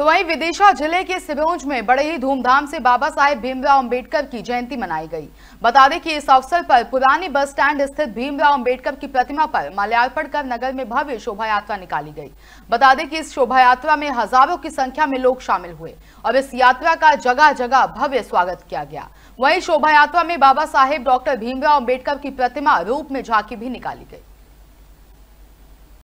तो वहीं विदिशा जिले के सिबोंज में बड़े ही धूमधाम से बाबा साहेब भीमराव अंबेडकर की जयंती मनाई गई बता दें कि इस अवसर पर पुरानी बस स्टैंड स्थित भीमराव अंबेडकर की प्रतिमा पर माल्यार्पण कर नगर में भव्य शोभा यात्रा निकाली गई बता दें कि इस शोभा यात्रा में हजारों की संख्या में लोग शामिल हुए और इस यात्रा का जगह जगह भव्य स्वागत किया गया वही शोभा यात्रा में बाबा साहेब डॉक्टर भीमराव अम्बेडकर की प्रतिमा रूप में झांकी भी निकाली गई